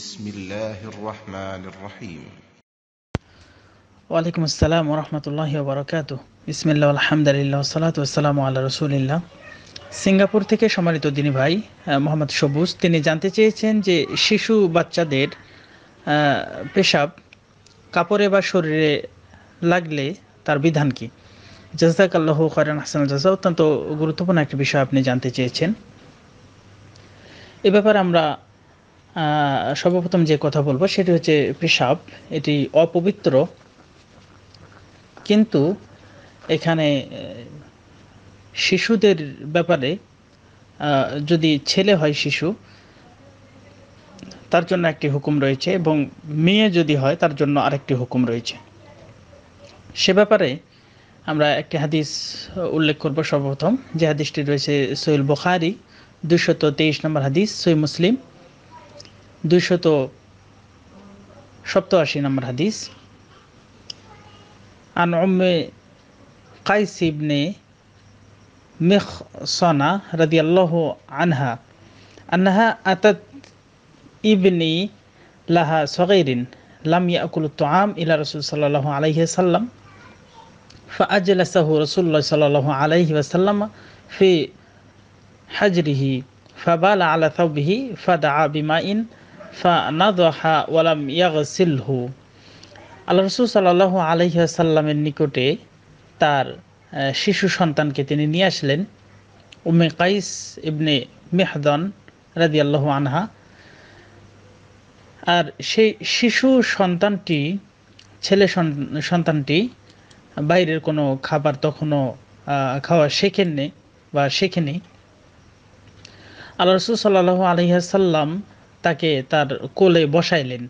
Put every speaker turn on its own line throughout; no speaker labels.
بسم الله الرحمن الرحيم আল্লাহ রসুলিল্লাহ সিঙ্গাপুর থেকে সম্মানিত দিনী ভাই মোহাম্মদ সবুজ তিনি জানতে চেয়েছেন যে শিশু বাচ্চাদের পেশাব কাপড়ে বা শরীরে লাগলে তার বিধান কি জাজাক আল্লাহ করেন হাসান জাজা অত্যন্ত গুরুত্বপূর্ণ একটি বিষয় আপনি জানতে চেয়েছেন এ ব্যাপারে আমরা সর্বপ্রথম যে কথা বলবো সেটি হচ্ছে পেশাব এটি অপবিত্র কিন্তু এখানে শিশুদের ব্যাপারে যদি ছেলে হয় শিশু তার জন্য একটি হুকুম রয়েছে এবং মেয়ে যদি হয় তার জন্য আরেকটি হুকুম রয়েছে সে ব্যাপারে আমরা একটি হাদিস উল্লেখ করব সর্বপ্রথম যে হাদিসটি রয়েছে সৈল বখারি দুশত তেইশ নম্বর হাদিস সৈ মুসলিম দুইশত সপ্তআশি নম্বর হাদিস আন অম্মে কাইস ইবনে মিখসনা রাদিয়াল্লাহু আনহা আনহা আতাত ইবনি লাহা সগৈরিন লাম ইয়াকুল তোয়াম ইলা রসুল সাল্লাহ আলহি সাল্লাম فأجلسه رسول الله صلى الله عليه وسلم في حجره فبال على ثوبه فدعا بماء ফানাদহা ওয়ালাম ইয়াগসিলহু আল্লাহ রসুল সাল্লাহ নিকটে তার শিশু সন্তানকে তিনি নিয়ে আসলেন উমে কাইস ইবনে মেহদন রাজি আল্লাহ আনহা আর সেই শিশু সন্তানটি ছেলে সন্তানটি বাইরের কোনো খাবার তখনও খাওয়া শেখেননি বা শেখেনি আল্লাহ রসুল সাল্লাহ আলহ্লাম তাকে তার কোলে বসাইলেন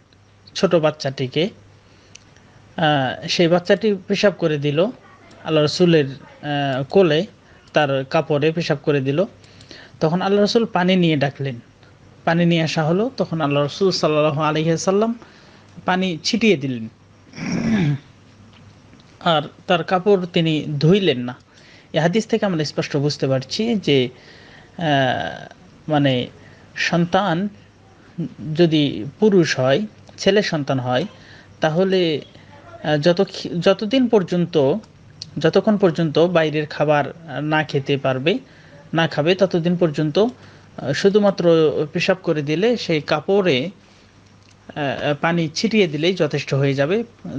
ছোট বাচ্চাটিকে সেই বাচ্চাটি পেশাব করে দিল আল্লাহ রসুলের কোলে তার কাপড়ে পেশাব করে দিল তখন আল্লাহ রসুল পানি নিয়ে ডাকলেন পানি নিয়ে আসা হলো তখন আল্লাহ রসুল সাল্লাহ আলহিহাসাল্লাম পানি ছিটিয়ে দিলেন আর তার কাপড় তিনি ধুইলেন না এ হাদিস থেকে আমরা স্পষ্ট বুঝতে পারছি যে মানে সন্তান যদি পুরুষ হয় ছেলে সন্তান হয় তাহলে যত যতদিন পর্যন্ত যতক্ষণ পর্যন্ত বাইরের খাবার না খেতে পারবে না খাবে ততদিন পর্যন্ত শুধুমাত্র পেশাব করে দিলে সেই কাপড়ে পানি ছিটিয়ে দিলেই যথেষ্ট হয়ে যাবে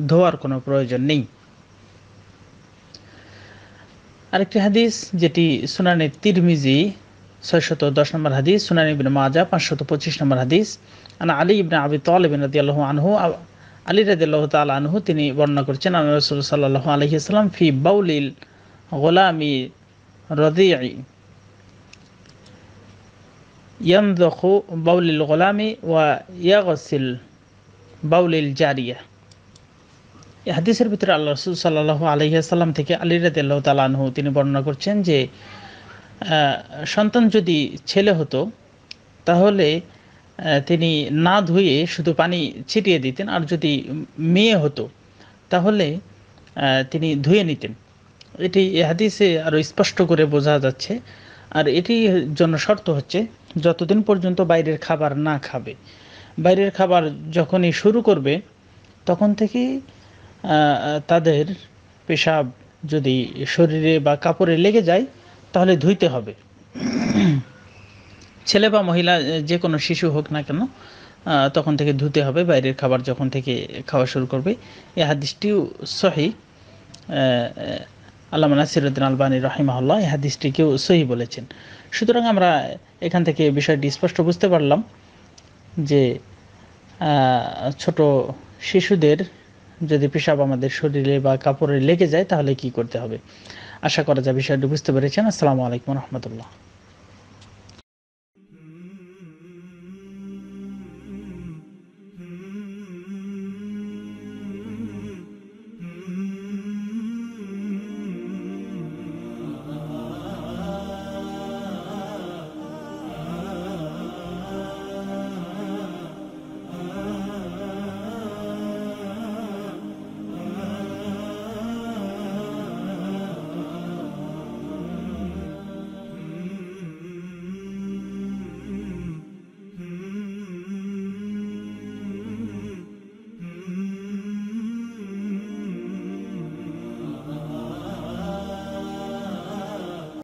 ধোয়ার কোনো প্রয়োজন নেই আরেকটি হাদিস যেটি সুনানের তিরমিজি ছয়শত দশ নম্বর হাদিস সুনানি ইবিন মাজা পাঁচশত পঁচিশ নম্বর হাদিস আনা আলী আবি আনহু আলী আল্লাহ তাল আনহু তিনি বর্ণনা করছেন রসুল সাল্লাহ ফি বাউলিল গোলামি রদি জারিয়া এই হাদিসের ভিতরে আল্লাহ রসুল সাল্লাহ আলহিহাসাল্লাম থেকে আলী রাজি আল্লাহ আনহু তিনি বর্ণনা করছেন যে সন্তান যদি ছেলে হতো তাহলে তিনি না ধুয়ে শুধু পানি ছিটিয়ে দিতেন আর যদি মেয়ে হতো তাহলে তিনি ধুয়ে নিতেন এটি হাদিসে আরও স্পষ্ট করে বোঝা যাচ্ছে আর এটি জন্য শর্ত হচ্ছে যতদিন পর্যন্ত বাইরের খাবার না খাবে বাইরের খাবার যখনই শুরু করবে তখন থেকে তাদের পেশাব যদি শরীরে বা কাপড়ে লেগে যায় তাহলে ধুইতে হবে ছেলে বা মহিলা যে কোনো শিশু হোক না কেন তখন থেকে ধুতে হবে বাইরের খাবার যখন থেকে খাওয়া শুরু করবে এ হাদিসটিও সহি আল্লাহ নাসিরুদ্দিন আলবানী রহিমাহুল্লাহ এই হাদিসটিকেও সহি বলেছেন সুতরাং আমরা এখান থেকে বিষয়টি স্পষ্ট বুঝতে পারলাম যে ছোট শিশুদের যদি পেশাব আমাদের শরীরে বা কাপড়ে লেগে যায় তাহলে কি করতে হবে আশা করা যায় বিষয়টি বুঝতে পেরেছেন আসসালামু আলাইকুম রহমতুল্লাহ